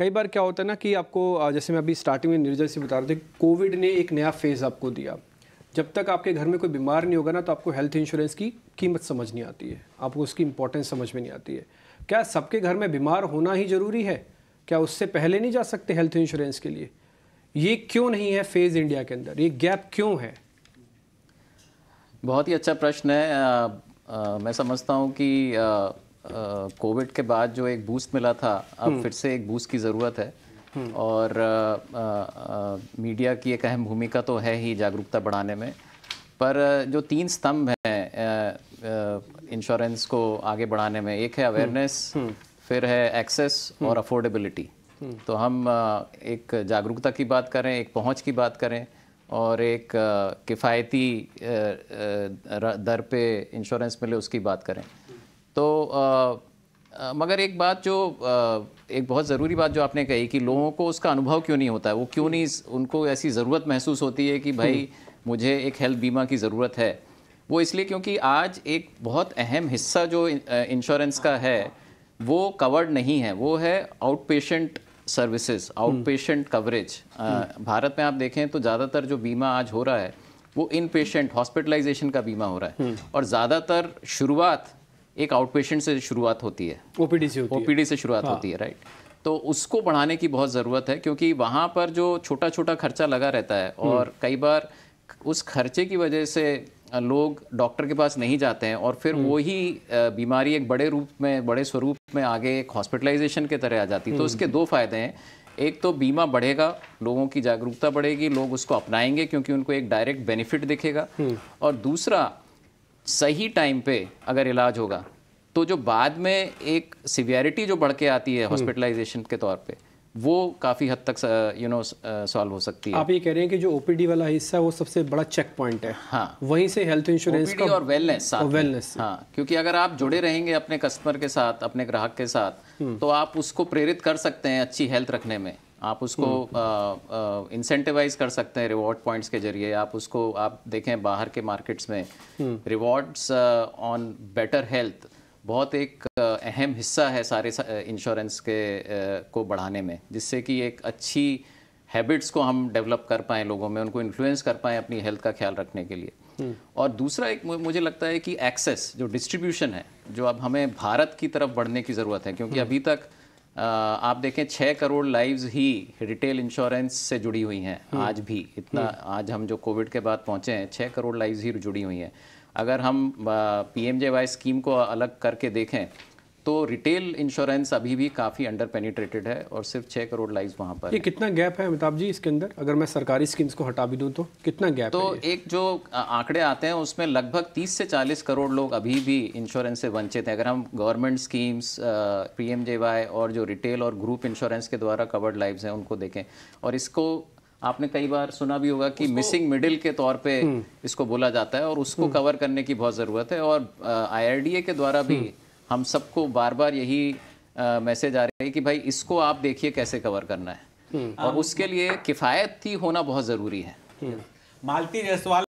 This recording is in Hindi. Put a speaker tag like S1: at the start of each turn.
S1: कई बार क्या होता है ना कि आपको जैसे मैं अभी स्टार्टिंग में निर्जय से बता रहा था कोविड ने एक नया फेज़ आपको दिया जब तक आपके घर में कोई बीमार नहीं होगा ना तो आपको हेल्थ इंश्योरेंस की कीमत समझ नहीं आती है आपको उसकी इंपॉर्टेंस समझ में नहीं आती है क्या सबके घर में बीमार होना ही ज़रूरी है क्या उससे पहले नहीं जा सकते हेल्थ इंश्योरेंस के लिए ये क्यों नहीं है फेज़ इंडिया के अंदर ये गैप क्यों है
S2: बहुत ही अच्छा प्रश्न है आ, आ, मैं समझता हूँ कि आ, कोविड के बाद जो एक बूस्ट मिला था अब हम्म। फिर से एक बूस्ट की ज़रूरत है हम्म। और आ, आ, मीडिया की एक अहम भूमिका तो है ही जागरूकता बढ़ाने में पर जो तीन स्तंभ हैं इंश्योरेंस को आगे बढ़ाने में एक है अवेयरनेस हम्म। फिर है एक्सेस और अफोर्डेबिलिटी तो हम एक जागरूकता की बात करें एक पहुंच की बात करें और एक किफ़ायती दर पे इंश्योरेंस मिले उसकी बात करें तो आ, आ, मगर एक बात जो आ, एक बहुत ज़रूरी बात जो आपने कही कि लोगों को उसका अनुभव क्यों नहीं होता है वो क्यों नहीं उनको ऐसी ज़रूरत महसूस होती है कि भाई मुझे एक हेल्थ बीमा की ज़रूरत है वो इसलिए क्योंकि आज एक बहुत अहम हिस्सा जो इंश्योरेंस का है वो कवर्ड नहीं है वो है outpatient services outpatient coverage Bharat में आप देखें तो ज़्यादातर जो बीमा आज हो रहा है वो इन पेशेंट हॉस्पिटलाइजेशन का बीमा हो रहा है हम्म। और ज़्यादातर शुरुआत एक आउटपेशेंट से शुरुआत होती है
S1: ओपीडी से ओपीडी से
S2: शुरुआत हाँ। होती है राइट तो उसको बढ़ाने की बहुत ज़रूरत है क्योंकि वहाँ पर जो छोटा छोटा खर्चा लगा रहता है हम्म। और कई बार उस खर्चे की वजह से लोग डॉक्टर के पास नहीं जाते हैं और फिर हम्म। वही बीमारी एक बड़े रूप में बड़े स्वरूप में आगे एक हॉस्पिटलाइजेशन के तरह आ जाती है तो हम्म। उसके दो फायदे हैं एक तो बीमा बढ़ेगा लोगों की जागरूकता बढ़ेगी लोग उसको अपनाएंगे क्योंकि उनको एक डायरेक्ट बेनिफिट दिखेगा और दूसरा सही टाइम पे अगर इलाज होगा तो जो बाद में एक सिवियरिटी जो बढ़ के आती है हॉस्पिटलाइजेशन हम्म। के तौर पे वो काफ़ी हद तक यू नो सॉल्व हो सकती है आप
S1: ये कह रहे हैं कि जो ओपीडी वाला हिस्सा है वो सबसे बड़ा चेक पॉइंट है हाँ वहीं से हेल्थ इंश्योरेंस का और
S2: वेलनेस और वेलनेस हाँ क्योंकि अगर आप जुड़े रहेंगे अपने कस्टमर के साथ अपने ग्राहक के साथ हम्म। तो आप उसको प्रेरित कर सकते हैं अच्छी हेल्थ रखने में आप उसको इंसेंटिवाइज हम्म। कर सकते हैं रिवॉर्ड पॉइंट्स के जरिए आप उसको आप देखें बाहर के मार्केट्स में रिवॉर्ड्स ऑन बेटर हेल्थ बहुत एक अहम हिस्सा है सारे इंश्योरेंस के आ, को बढ़ाने में जिससे कि एक अच्छी हैबिट्स को हम डेवलप कर पाएँ लोगों में उनको इन्फ्लुएंस कर पाएँ अपनी हेल्थ का ख्याल रखने के लिए हम्म। और दूसरा एक मुझे लगता है कि एक्सेस जो डिस्ट्रीब्यूशन है जो अब हमें भारत की तरफ बढ़ने की ज़रूरत है क्योंकि हम्म। अभी तक आप देखें छः करोड़ लाइव्स ही रिटेल इंश्योरेंस से जुड़ी हुई हैं हम्म। आज भी इतना हम्म। आज हम जो कोविड के बाद पहुँचे हैं छः करोड़ लाइव्स ही जुड़ी हुई हैं अगर हम पी एम स्कीम को अलग करके देखें तो रिटेल इंश्योरेंस अभी भी काफ़ी अंडर पेनिट्रेटेड है और सिर्फ छः करोड़ लाइफ वहाँ पर ये कितना
S1: गैप है अमिताभ जी इसके अंदर अगर मैं सरकारी स्कीम्स को हटा भी दूँ तो कितना
S2: गैप तो है एक जो आंकड़े आते हैं उसमें लगभग 30 से 40 करोड़ लोग अभी भी इंश्योरेंस से वंचित हैं अगर हम गवर्नमेंट स्कीम्स पी और जो रिटेल और ग्रुप इंश्योरेंस के द्वारा कवर्ड लाइफ हैं उनको देखें और इसको आपने कई बार सुना भी होगा कि मिसिंग मिडिल के तौर पे हम्म। इसको बोला जाता है और उसको कवर हम्म। करने की बहुत ज़रूरत है और आईआरडीए के द्वारा भी हम्म। हम सबको बार बार यही मैसेज आ रही है कि भाई इसको आप देखिए कैसे कवर करना है हम्म। और उसके लिए किफ़ायत ही होना बहुत ज़रूरी है
S1: हम्म। मालती जायसवाल